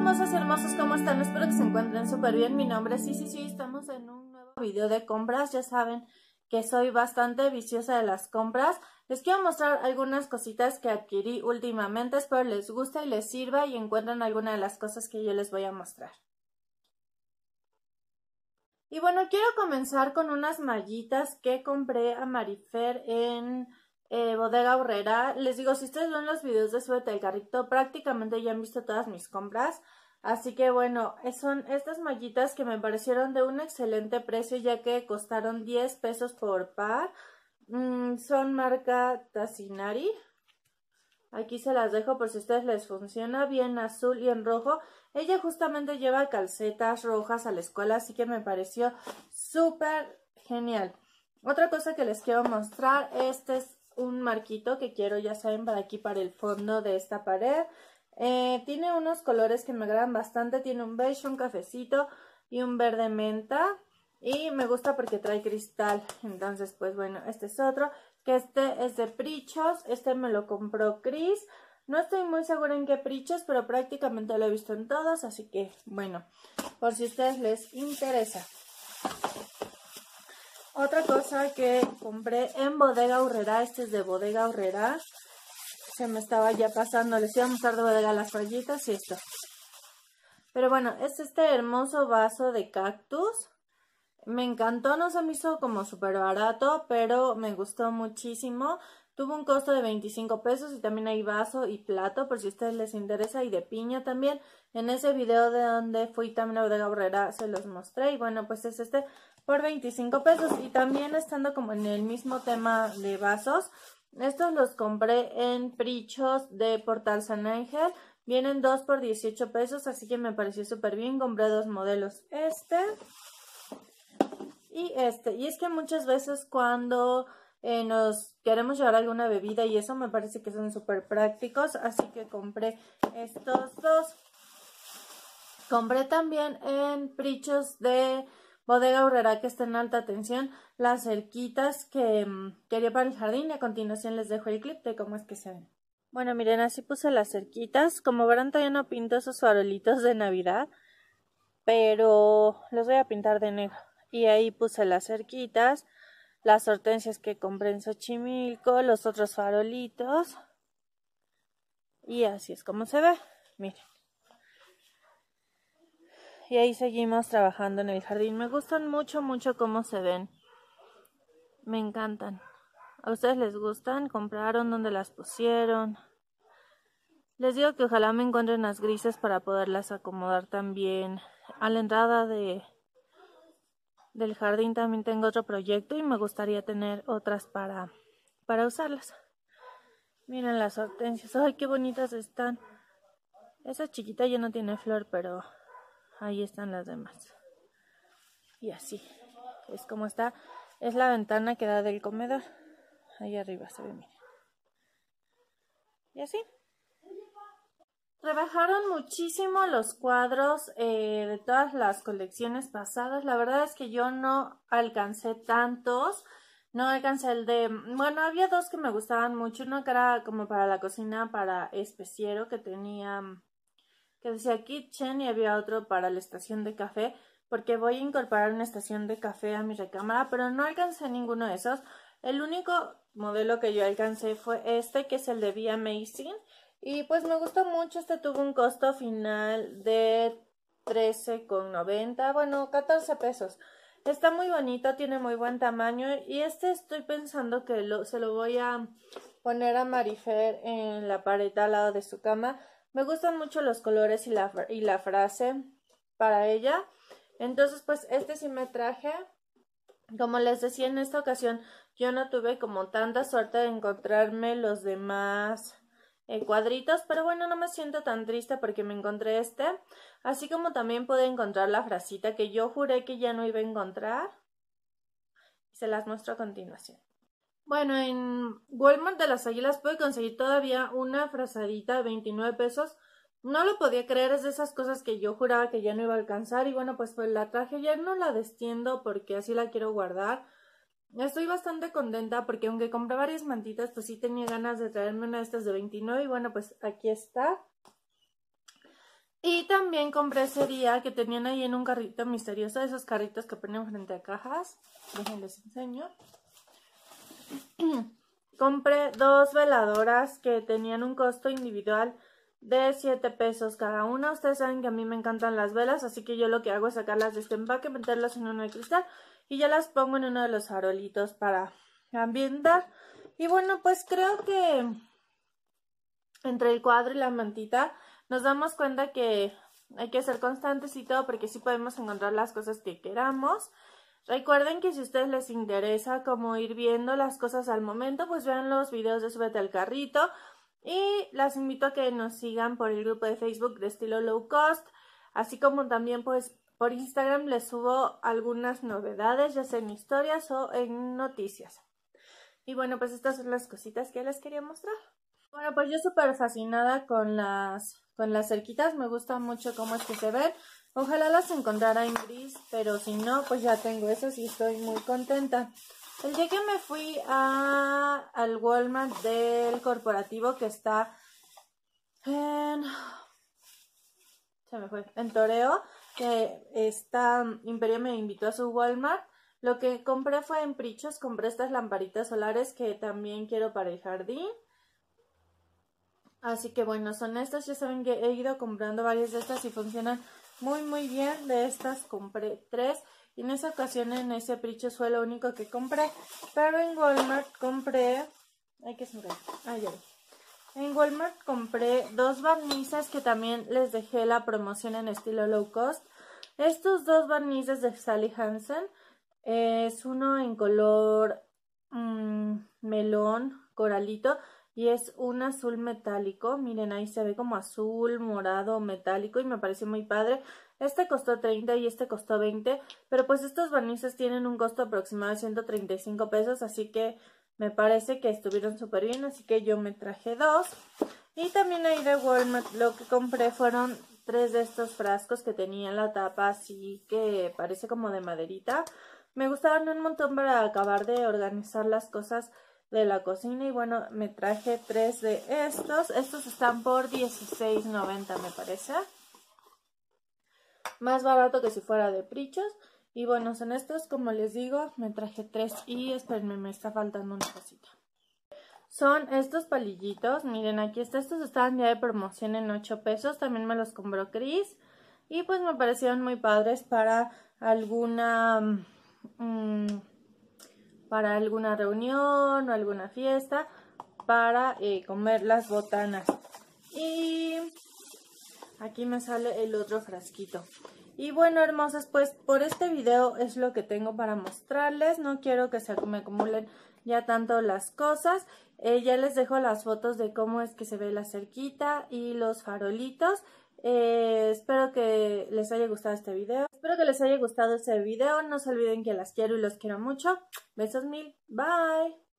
hermosos, hermosos, ¿cómo están? Espero que se encuentren súper bien. Mi nombre es sí, sí, estamos en un nuevo video de compras. Ya saben que soy bastante viciosa de las compras. Les quiero mostrar algunas cositas que adquirí últimamente. Espero les guste y les sirva y encuentren alguna de las cosas que yo les voy a mostrar. Y bueno, quiero comenzar con unas mallitas que compré a Marifer en eh, Bodega borrera, Les digo, si ustedes ven los videos de suerte del Carrito, prácticamente ya han visto todas mis compras. Así que bueno, son estas mallitas que me parecieron de un excelente precio ya que costaron 10 pesos por par. Mm, son marca Tassinari. Aquí se las dejo por si a ustedes les funciona bien azul y en rojo. Ella justamente lleva calcetas rojas a la escuela, así que me pareció súper genial. Otra cosa que les quiero mostrar, este es un marquito que quiero, ya saben, para aquí, para el fondo de esta pared. Eh, tiene unos colores que me agradan bastante, tiene un beige, un cafecito y un verde menta. Y me gusta porque trae cristal, entonces pues bueno, este es otro, que este es de Prichos, este me lo compró Chris. No estoy muy segura en qué Prichos, pero prácticamente lo he visto en todos, así que bueno, por si ustedes les interesa. Otra cosa que compré en Bodega Urrera, este es de Bodega Urrera, se me estaba ya pasando, les iba a mostrar de Bodega las rayitas y esto. Pero bueno, es este hermoso vaso de cactus. Me encantó, no se me hizo como súper barato, pero me gustó muchísimo. Tuvo un costo de 25 pesos y también hay vaso y plato por si a ustedes les interesa y de piña también. En ese video de donde fui también a Bodega Borrera se los mostré y bueno pues es este por 25 pesos. Y también estando como en el mismo tema de vasos, estos los compré en Prichos de Portal San Ángel. Vienen dos por 18 pesos, así que me pareció súper bien. Compré dos modelos, este y este. Y es que muchas veces cuando eh, nos queremos llevar alguna bebida y eso me parece que son súper prácticos, así que compré estos dos. Compré también en Prichos de Bodega Aurrera que estén en alta tensión, las cerquitas que mm, quería para el jardín y a continuación les dejo el clip de cómo es que se ven. Bueno, miren, así puse las cerquitas. Como verán, todavía no pinto esos farolitos de Navidad, pero los voy a pintar de negro. Y ahí puse las cerquitas, las hortensias que compré en Xochimilco, los otros farolitos. Y así es como se ve. Miren y ahí seguimos trabajando en el jardín. Me gustan mucho, mucho cómo se ven. Me encantan. ¿A ustedes les gustan? ¿Compraron? donde las pusieron? Les digo que ojalá me encuentren las grises para poderlas acomodar también. A la entrada de del jardín también tengo otro proyecto y me gustaría tener otras para para usarlas. Miren las hortensias, ay qué bonitas están. Esa chiquita ya no tiene flor, pero ahí están las demás. Y así es como está. Es la ventana que da del comedor. Ahí arriba se ve, miren. Y así. Rebajaron muchísimo los cuadros eh, de todas las colecciones pasadas. La verdad es que yo no alcancé tantos. No alcancé el de... Bueno, había dos que me gustaban mucho. Uno que era como para la cocina, para especiero, que tenía que decía kitchen y había otro para la estación de café, porque voy a incorporar una estación de café a mi recámara, pero no alcancé ninguno de esos. El único modelo que yo alcancé fue este, que es el de Via Amazing, y pues me gustó mucho, este tuvo un costo final de 13,90, bueno, 14 pesos. Está muy bonito, tiene muy buen tamaño y este estoy pensando que lo, se lo voy a poner a Marifer en la pared al lado de su cama me gustan mucho los colores y la, y la frase para ella. Entonces, pues este sí me traje. Como les decía, en esta ocasión yo no tuve como tanta suerte de encontrarme los demás eh, cuadritos, pero bueno, no me siento tan triste porque me encontré este, así como también pude encontrar la frasita que yo juré que ya no iba a encontrar. Se las muestro a continuación. Bueno, en Walmart de las Águilas pude conseguir todavía una frazadita de 29 pesos. No lo podía creer, es de esas cosas que yo juraba que ya no iba a alcanzar y bueno, pues, pues la traje, ya no la destiendo porque así la quiero guardar. Estoy bastante contenta porque aunque compré varias mantitas, pues sí tenía ganas de traerme una de estas de 29 y bueno, pues aquí está. Y también compré ese día que tenían ahí en un carrito misterioso, esos carritos que ponen frente a cajas. les enseño. compré dos veladoras que tenían un costo individual de 7 pesos cada una. Ustedes saben que a mí me encantan las velas, así que yo lo que hago es sacarlas de este empaque, meterlas en uno de cristal y ya las pongo en uno de los farolitos para ambientar. Y bueno, pues creo que entre el cuadro y la mantita nos damos cuenta que hay que ser constantes y todo porque sí podemos encontrar las cosas que queramos. Recuerden que si a ustedes les interesa como ir viendo las cosas al momento, pues vean los videos de Súbete al Carrito y las invito a que nos sigan por el grupo de Facebook de estilo low cost, así como también pues por Instagram les subo algunas novedades, ya sea en historias o en noticias. Y bueno, pues estas son las cositas que les quería mostrar. Bueno, pues yo súper fascinada con las, con las cerquitas, me gusta mucho cómo es que se ven. Ojalá las encontrara en gris, pero si no, pues ya tengo esas y estoy muy contenta. El día que me fui a, al Walmart del corporativo que está en... Se me fue. En Toreo, que está... Imperio me invitó a su Walmart. Lo que compré fue en Prichos, compré estas lamparitas solares que también quiero para el jardín. Así que bueno, son estas, ya saben que he ido comprando varias de estas y funcionan muy muy bien. De estas compré tres. Y en esa ocasión en ese pricho fue lo único que compré. Pero en Walmart compré... Hay que sonreír. ahí En Walmart compré dos barnices que también les dejé la promoción en estilo low cost. Estos dos barnices de Sally Hansen es uno en color mm, melón, coralito y es un azul metálico. Miren, ahí se ve como azul, morado, metálico y me parece muy padre. Este costó 30 y este costó 20, pero pues estos barnices tienen un costo aproximado de 135 pesos, así que me parece que estuvieron súper bien, así que yo me traje dos. Y también ahí de Walmart lo que compré fueron tres de estos frascos que tenían la tapa así que parece como de maderita. Me gustaron un montón para acabar de organizar las cosas de la cocina. Y bueno, me traje tres de estos. Estos están por $16.90 me parece. Más barato que si fuera de prichos. Y bueno, son estos, como les digo, me traje tres y espérenme, me está faltando una cosita. Son estos palillitos, miren aquí está, estos estaban ya de promoción en 8 pesos, también me los compró Cris. Y pues me parecieron muy padres para alguna... Mm, para alguna reunión o alguna fiesta para eh, comer las botanas. Y aquí me sale el otro frasquito. Y bueno, hermosas, pues por este video es lo que tengo para mostrarles. No quiero que se me acumulen ya tanto las cosas. Eh, ya les dejo las fotos de cómo es que se ve la cerquita y los farolitos. Eh, espero que les haya gustado este video. Espero que les haya gustado este video. No se olviden que las quiero y los quiero mucho. Besos mil. Bye.